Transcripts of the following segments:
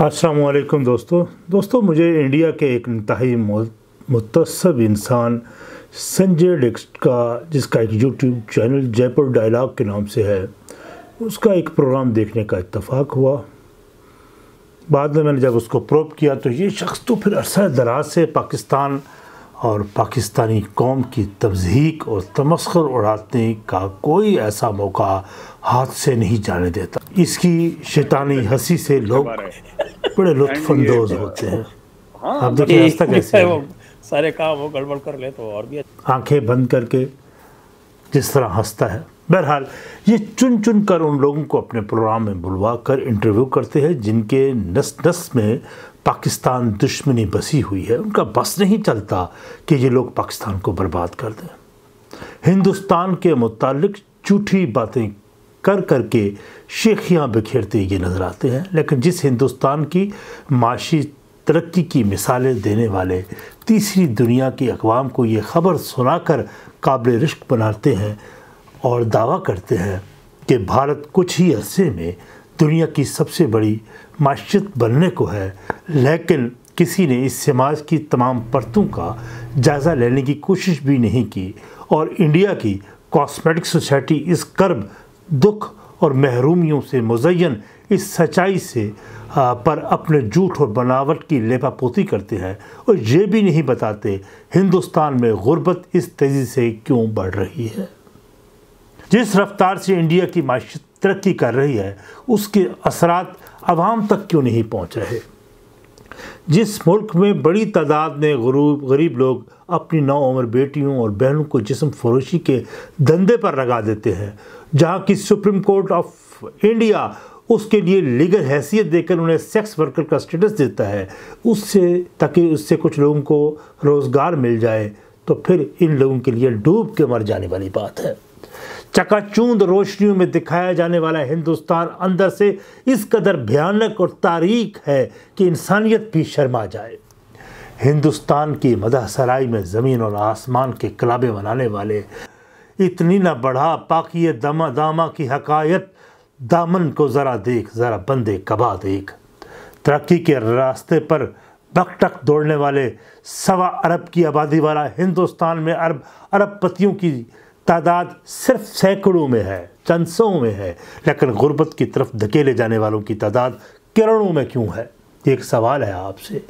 असलम दोस्तों दोस्तों मुझे इंडिया के एक इंतहाई मुतसब इंसान संजय डिक्स का जिसका एक यूट्यूब चैनल जयपुर डायलाग के नाम से है उसका एक प्रोग्राम देखने का इतफाक़ हुआ बाद में मैंने जब उसको प्रोप किया तो ये शख्स तो फिर अरसा दराज से पाकिस्तान और पाकिस्तानी कौम की तबजीक और तमस्कर उड़ाने का कोई ऐसा मौका हाथ से नहीं जाने देता इसकी शैतानी हंसी से लोग बड़े अंदोज होते हैं हाँ, आप देखिए रास्ता कैसे है वो सारे काम वो गड़बड़ कर ले तो और भी अच्छा। आंखें बंद करके जिस तरह हंसता है बहरहाल ये चुन चुन कर उन लोगों को अपने प्रोग्राम में बुलवा कर इंटरव्यू करते हैं जिनके नस नस में पाकिस्तान दुश्मनी बसी हुई है उनका बस नहीं चलता कि ये लोग पाकिस्तान को बर्बाद कर दें हिंदुस्तान के मुतालिक झूठी बातें कर कर के शेखियाँ बिखेरते हुए नज़र आते हैं लेकिन जिस हिंदुस्तान की माशी तरक्की की मिसालें देने वाले तीसरी दुनिया की अकवाम को ये ख़बर सुनाकर काबिल रिश्क बनाते हैं और दावा करते हैं कि भारत कुछ ही अरसे में दुनिया की सबसे बड़ी माशियत बनने को है लेकिन किसी ने इस समाज की तमाम परतों का जायज़ा लेने की कोशिश भी नहीं की और इंडिया की कॉस्मेटिक सोसाइटी इस कर्ब दुख और महरूमियों से मुजयन इस सच्चाई से आ, पर अपने झूठ और बनावट की लेपापोती करते हैं और ये भी नहीं बताते हिंदुस्तान में गुर्बत इस तेज़ी से क्यों बढ़ रही है जिस रफ्तार से इंडिया की माशी तरक्की कर रही है उसके असरात आवाम तक क्यों नहीं पहुंच रहे जिस मुल्क में बड़ी तादाद में गरीब गरीब लोग अपनी नौ उम्र बेटियों और बहनों को जिसम फरोशी के धंधे पर लगा देते हैं जहां की सुप्रीम कोर्ट ऑफ इंडिया उसके लिए लीगल हैसियत देकर उन्हें सेक्स वर्कर का स्टेटस देता है उससे ताकि उससे कुछ लोगों को रोज़गार मिल जाए तो फिर इन लोगों के लिए डूब के मर जाने वाली बात है चकाचूंद रोशनियों में दिखाया जाने वाला हिंदुस्तान अंदर से इस कदर भयानक और तारीख है कि इंसानियत भी शर्मा जाए हिंदुस्तान की मदहसराई में ज़मीन और आसमान के कलाबे बनाने वाले इतनी ना बढ़ा पाकि दमा दामा की हकायत दामन को ज़रा देख ज़रा बंदे कबा देख तरक्की के रास्ते पर बकटक दौड़ने वाले सवा अरब की आबादी वाला हिंदुस्तान में अरब अरब पतियों की तादाद सिर्फ सैकड़ों में है चंद सौ में है लेकिन गुर्बत की तरफ धकेले जाने वालों की तादाद करोड़ों में क्यों है एक सवाल है आपसे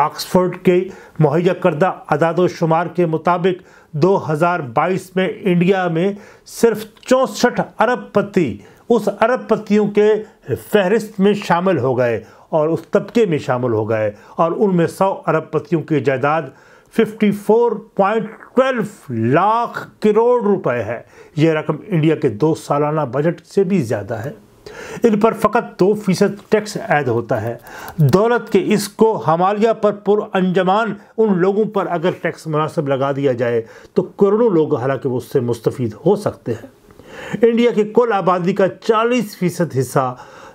ऑक्सफोर्ड के मुहैया करदा अदाद शुमार के मुताबिक 2022 में इंडिया में सिर्फ चौंसठ अरबपति उस अरबपतियों के फहरिस्त में शामिल हो गए और उस तबके में शामिल हो गए और उनमें 100 अरबपतियों की जायदाद 54.12 लाख करोड़ रुपए है ये रकम इंडिया के दो सालाना बजट से भी ज़्यादा है इन पर फकत दो फीसद टैक्स ऐद होता है दौलत के इसको हमालिया पर पुरजमान उन लोगों पर अगर टैक्स मुनासिब लगा दिया जाए तो करोड़ों लोग हालांकि वो उससे मुस्तफ़ हो सकते हैं इंडिया की कुल आबादी का चालीस फ़ीसद हिस्सा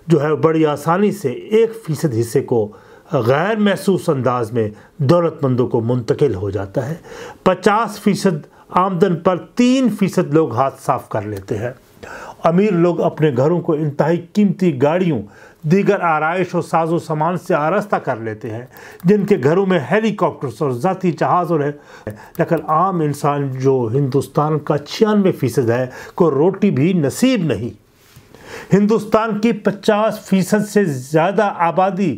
जो है बड़ी आसानी से एक फ़ीसद हिस्से को गैर महसूस अंदाज में दौलतमंदों को मुंतकिल हो जाता है पचास फ़ीसद आमदन पर तीन फ़ीसद लोग हाथ साफ कर लेते हैं अमीर लोग अपने घरों को इंतहाई कीमती गाड़ियों दीगर आरइश और साजो सामान से आरस्ता कर लेते हैं जिनके घरों में हेलीकॉप्टर्स और ज़ाती जहाज़ और लेकिन आम इंसान जो हिंदुस्तान का छियानवे फ़ीसद है को रोटी भी नसीब नहीं हिंदुस्तान की पचास फ़ीसद से ज़्यादा आबादी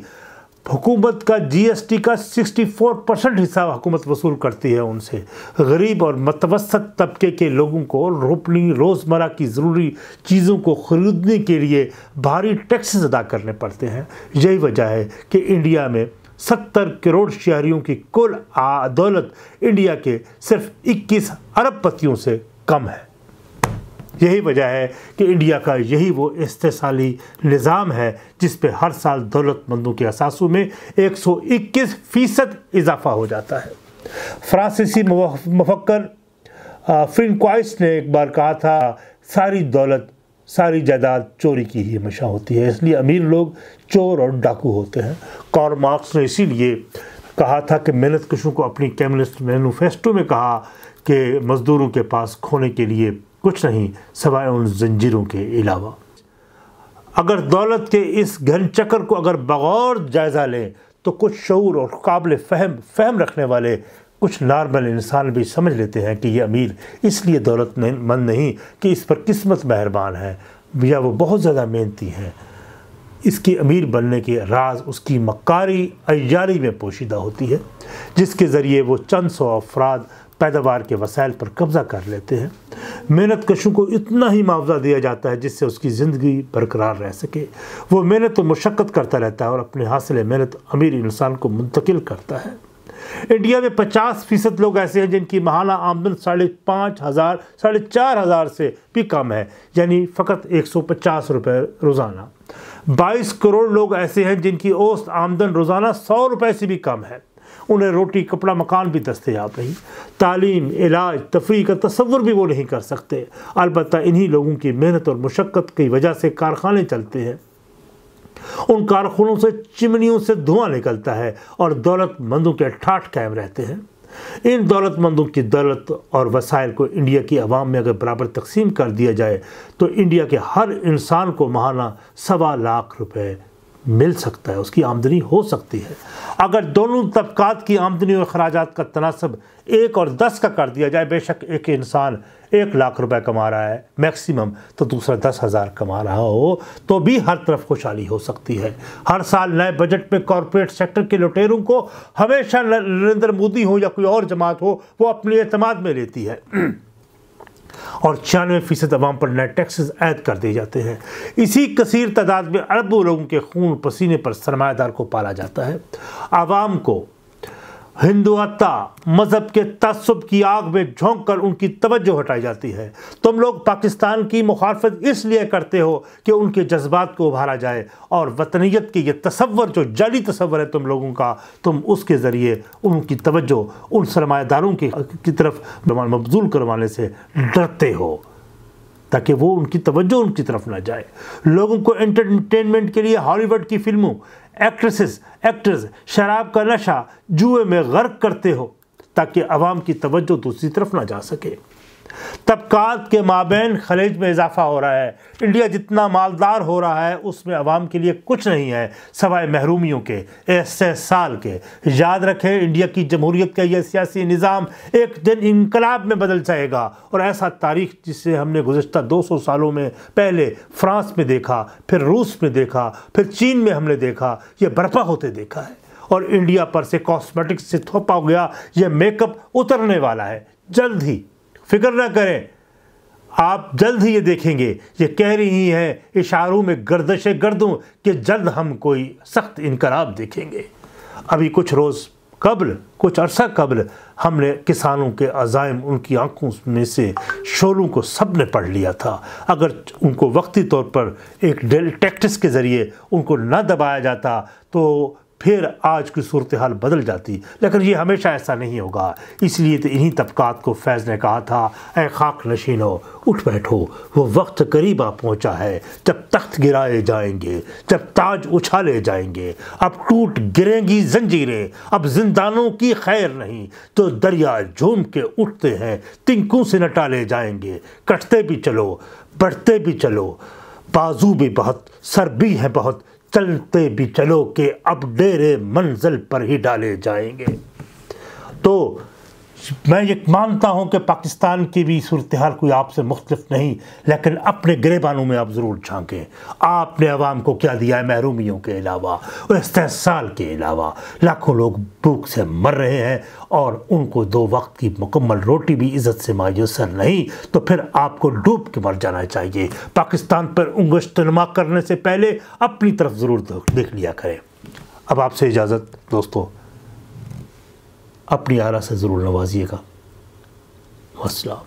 हुकूमत का जीएसटी का 64 परसेंट हिस्सा हुकूमत वसूल करती है उनसे गरीब और मतवसत तबके के लोगों को रोपनी रोज़मर्रा की ज़रूरी चीज़ों को ख़रीदने के लिए भारी टैक्सेस अदा करने पड़ते हैं यही वजह है कि इंडिया में 70 करोड़ शहरीों की कुल दौलत इंडिया के सिर्फ 21 अरब पतियों से कम है यही वजह है कि इंडिया का यही वो इस्तेसाली निज़ाम है जिस पे हर साल दौलतमंदों के असासों में 121 फ़ीसद इजाफा हो जाता है फ्रांसीसी मफक्कर फ्रिंक्वाइस ने एक बार कहा था सारी दौलत सारी जायदाद चोरी की ही हमेशा होती है इसलिए अमीर लोग चोर और डाकू होते हैं कॉर मार्क्स ने इसीलिए कहा था कि मेहनत कशों को अपनी कम्युनिस्ट मैनिफेस्टो में कहा कि मज़दूरों के पास खोने के लिए कुछ नहीं सवाए उन जंजीरों के अलावा अगर दौलत के इस घन चक्कर को अगर बगौर जायज़ा लें तो कुछ शूर और काबिल फहम फहम रखने वाले कुछ नॉर्मल इंसान भी समझ लेते हैं कि ये अमीर इसलिए दौलत मंद नहीं कि इस पर किस्मत मेहरबान है या वो बहुत ज़्यादा मेहनती हैं इसके अमीर बनने के राज उसकी मकारी अयारी में पोशीदा होती है जिसके ज़रिए वो चंद सौ अफराद पैदावार के वसाइल पर कब्ज़ा कर लेते हैं मेहनत कशों को इतना ही मुआवजा दिया जाता है जिससे उसकी ज़िंदगी बरकरार रह सके वो मेहनत तो मशक्क़त करता रहता है और अपने हासिल मेहनत अमीर इंसान को मुंतकिल करता है इंडिया में पचास फीसद लोग ऐसे हैं जिनकी महाना आमदन साढ़े पाँच हज़ार साढ़े चार हज़ार से भी कम है यानी फ़कत एक सौ पचास रुपये रोज़ाना बाईस करोड़ लोग ऐसे हैं जिनकी औस्त आमदन रोज़ाना सौ रुपये से भी कम है उन्हें रोटी कपड़ा मकान भी दस्तियाब नहीं तालीम इलाज तफरी का तस्वुर भी वो नहीं कर सकते अलबत् इन्हीं लोगों की मेहनत और मशक्क़त की वजह से कारखाने चलते हैं उन कारखानों से चिमनियों से धुआं निकलता है और दौलतमंदों के ठाठ कायम रहते हैं इन दौलतमंदों की दौलत और वसाइल को इंडिया की आवाम में अगर बराबर तकसीम कर दिया जाए तो इंडिया के हर इंसान को महाना सवा लाख रुपए मिल सकता है उसकी आमदनी हो सकती है अगर दोनों तबकात की आमदनी और अखराज का तनासब एक और दस का कर दिया जाए बेशक एक इंसान एक लाख रुपए कमा रहा है मैक्सिमम तो दूसरा दस हज़ार कमा रहा हो तो भी हर तरफ खुशहाली हो सकती है हर साल नए बजट में कॉरपोरेट सेक्टर के लुटेरों को हमेशा नरेंद्र मोदी हो या कोई और जमात हो वो अपने अतमाद में लेती है और छियानवे फ़ीसद अवाम पर नए टैक्सेस ऐद कर दिए जाते हैं इसी कसर तादाद में अरबों लोगों के खून पसीने पर सरमादार को पाला जाता है आवाम को हिंदुत्ता मज़हब के तसब की आग में झोंक कर उनकी तवज्जो हटाई जाती है तुम लोग पाकिस्तान की मुखालफत इसलिए करते हो कि उनके जज्बात को उभारा जाए और वतनीत के ये तस्वर जो जाली तस्वर है तुम लोगों का तुम उसके ज़रिए उनकी तवज्जो उन सरमादारों की, की तरफ मबजूल करवाने से डरते हो ताकि वो उनकी तवज्जो उनकी तरफ ना जाए लोगों को एंटरटेनमेंट के लिए हॉलीवुड की फिल्मों एक्ट्रेसेस एक्टर्स शराब का नशा जुए में गर्क करते हो ताकि आवाम की तवज्जो दूसरी तरफ ना जा सके तबकात के माबेन खलीज में इजाफा हो रहा है इंडिया जितना मालदार हो रहा है उसमें आवाम के लिए कुछ नहीं है सवाए महरूमियों के ऐसे साल के याद रखें इंडिया की जमहूरीत का यह सियासी निज़ाम एक दिन इनकलाब में बदल जाएगा और ऐसा तारीख जिसे हमने गुजशत दो सौ सालों में पहले फ्रांस में देखा फिर रूस में देखा फिर चीन में हमने देखा यह बर्पा होते देखा है और इंडिया पर से कॉस्मेटिक्स से थोपा गया यह मेकअप उतरने वाला है जल्द ही फिक्र ना करें आप जल्द ही ये देखेंगे ये कह रही हैं इशारों में गर्दश गर्दों कि जल्द हम कोई सख्त इनकलाब देखेंगे अभी कुछ रोज़ कबल कुछ अरसा कबल हमने किसानों के अजायम उनकी आंखों में से शोलों को सब ने पढ़ लिया था अगर उनको वक्ती तौर पर एक डेल टैक्टिस के ज़रिए उनको ना दबाया जाता तो फिर आज की सूरत हाल बदल जाती लेकिन ये हमेशा ऐसा नहीं होगा इसलिए तो इन्हीं तबकात को फैज़ ने कहा था अः खाक हो उठ बैठो वो वक्त करीब आ पहुँचा है जब तख्त गिराए जाएंगे जब ताज उछाले जाएंगे अब टूट गिरेंगी जंजीरें अब जिंदानों की खैर नहीं तो दरिया झूम के उठते हैं तिंकों से नटाले जाएंगे कटते भी चलो बढ़ते भी चलो बाजू भी बहुत सर भी हैं बहुत चलते भी चलो के अब डेरे मंजिल पर ही डाले जाएंगे तो मैं ये मानता हूँ कि पाकिस्तान की भी सूरत हाल कोई आपसे मुख्तफ नहीं लेकिन अपने गरेबानों में आप ज़रूर झांकें आपने आवाम को क्या दिया है महरूमियों के अलावा इस्तेसाल के अलावा लाखों लोग भूख से मर रहे हैं और उनको दो वक्त की मुकम्मल रोटी भी इज़्ज़त से मायूसर नहीं तो फिर आपको डूब के मर जाना चाहिए पाकिस्तान पर उंगश नमा करने से पहले अपनी तरफ ज़रूर देख लिया करें अब आपसे इजाज़त दोस्तों अपनी आला से ज़रूर नवाजिएगा असला